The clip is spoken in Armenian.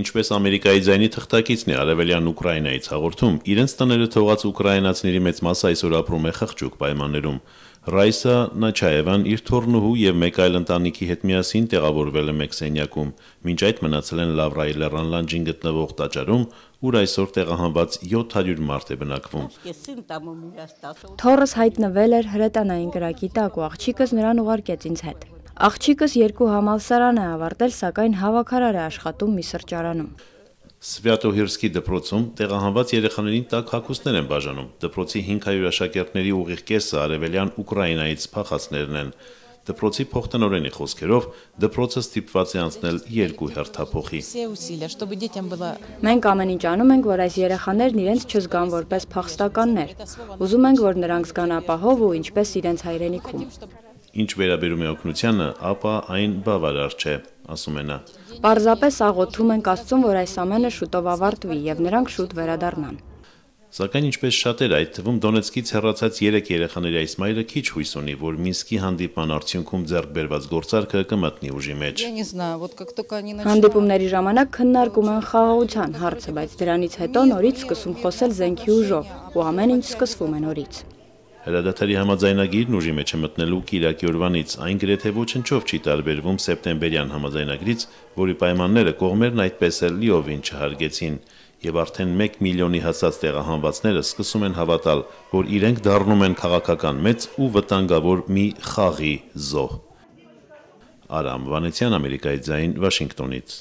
Ինչպես Ամերիկայի ձայնի թղթակիցն է Արևելյան Ուկրաինայից հաղորդում, իրենց տները թողած ուկրաինացիների մեծ մասը այսօր ապրում է խղճուկ պայմաններում։ Ռայսա Նաչաևան իր թոռնուհու եւ մեկ այլ ընտանիքի հետ միասին տեղավորվել է մեկ սենյակում, մինչ այդ մնացել են Լավրայի լեռան լանջին գտնվող տաճարում, ուր այսօր տեղահանված 700 մարդ է բնակվում։ Թորս հայտնվել էր հրետանային կրակի տակ ու աղջիկս նրան ուղարկեց ինձ հետ։ Աղջիկս երկու համալսարան է ավարտել, սակայն հավաքարար է աշխատում մի սրճարանում։ Սվյատոհիրսկի դպրոցում տեղահանված երեխաներին տակ հագուստներ են բաժանում։ Դպրոցի 500 աշակերտների ուղիղ կեսը արևելյան Ուկրաինայից փախածներն են։ Դպրոցի փոխտնօրենի խոսքերով դպրոցը ստիպված է անցնել երկու հերթափոխի։ Մենք ամեն ինչ անում ենք, որ այս երեխաներն իրենց չզգան որպես փախստականներ։ Ուզում ենք, որ նրանք զգան ապահով ու ինչպես իրենց հայրենիքում։ Ինչ վերաբերում է օգնությանը, ապա այն բավարար չէ, ասում է նա։ Պարզապես աղոթում ենք Աստծուն, որ այս ամենը շուտով ավարտվի եւ նրանք շուտ վերադառնան։ Սակայն ինչպես շատեր այդ թվում Դոնեցկից հեռացած 3 երեխաների այս մայրը քիչ հույս ունի, որ Մինսկի հանդիպման արդյունքում ձեռք բերված գործարքը կմտնի ուժի մեջ։ Հանդիպումների ժամանակ քննարկում են խաղաղության հարցը, բայց դրանից հետո նորից սկսում խոսել զենքի ուժով, ու ամեն ինչ սկսվում է նորից։ Հրադադարի համաձայնագիրն ուժի մեջ է մտնելու Կիրակի օրվանից։ Այն գրեթե ոչնչով չի տարբերվում սեպտեմբերյան համաձայնագրից, որի պայմանները կողմերն այդպես էլ լիովին չհարգեցին, եւ արդեն 1 միլիոնի հասած տեղահանվածները սկսում են հավատալ, որ իրենք դառնում են քաղաքական մեծ ու վտանգավոր մի խաղի զոհ։ Արամ Վանեցյան, Ամերիկայի ձայն, Վաշինգտոնից։